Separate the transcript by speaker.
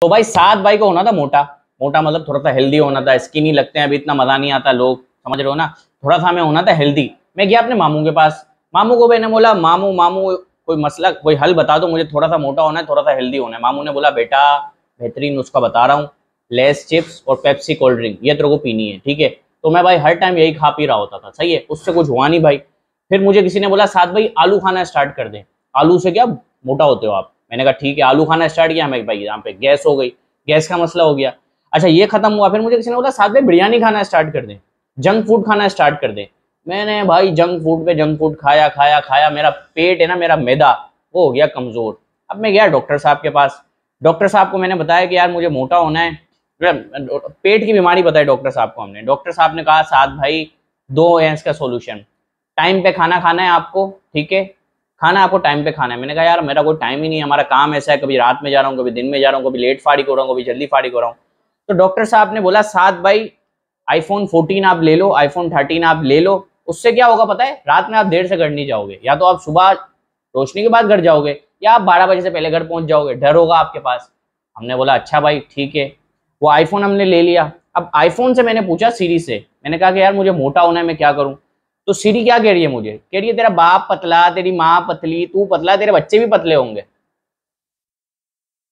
Speaker 1: तो भाई सात भाई को होना था मोटा मोटा मतलब थोड़ा सा हेल्दी होना था स्किनी लगते हैं अभी इतना मजा नहीं आता लोग समझ रहे हो ना थोड़ा सा हमें होना था हेल्दी मैं गया अपने मामू के पास मामू को मैंने बोला मामू मामू कोई मसला कोई हल बता दो मुझे थोड़ा सा मोटा होना है थोड़ा सा हेल्दी होना है मामू ने बोला बेटा बेहतरीन उसका बता रहा हूँ लेस चिप्स और पेप्सी कोल्ड ड्रिंक ये तेरे को पीनी है ठीक है तो मैं भाई हर टाइम यही खा पी रहा होता था सही है उससे कुछ हुआ नहीं भाई फिर मुझे किसी ने बोला साथ भाई आलू खाना स्टार्ट कर दें आलू से क्या मोटा होते हो आप मैंने कहा ठीक है आलू खाना स्टार्ट किया हमें भाई यहाँ पे गैस हो गई गैस का मसला हो गया अच्छा ये खत्म हुआ फिर मुझे किसी ने बोला साथ में बिरयानी खाना स्टार्ट कर दें जंक फूड खाना स्टार्ट कर दें मैंने भाई जंक फूड पे जंक फूड खाया खाया खाया मेरा पेट है ना मेरा मैदा वो हो गया कमज़ोर अब मैं गया डॉक्टर साहब के पास डॉक्टर साहब को मैंने बताया कि यार मुझे मोटा होना है पेट की बीमारी बताई डॉक्टर साहब को हमने डॉक्टर साहब ने कहा साथ भाई दो है इसका सोल्यूशन टाइम पे खाना खाना है आपको ठीक है खाना आपको टाइम पे खाना है मैंने कहा यार मेरा कोई टाइम ही नहीं है हमारा काम ऐसा है कभी रात में जा रहा हूँ कभी दिन में जा रहा हूँ कभी लेट फाड़ी हो रहा हूँ कभी जल्दी फाड़ी हो रहा हूँ तो डॉक्टर साहब ने बोला सात भाई आईफोन 14 आप ले लो आईफोन थर्टीन आप ले लो उससे क्या होगा पता है रात में आप देर से घर नहीं जाओगे या तो आप सुबह रोशनी के बाद घर जाओगे या आप बारह बजे से पहले घर पहुंच जाओगे डर होगा आपके पास हमने बोला अच्छा भाई ठीक है वो आईफोन हमने ले लिया अब आईफोन से मैंने पूछा सीरीज से मैंने कहा कि यार मुझे मोटा होना है मैं क्या करूँ तो सीरी क्या कह रही है मुझे कह रही है तेरा बाप पतला तेरी माँ पतली तू पतला तेरे बच्चे भी पतले होंगे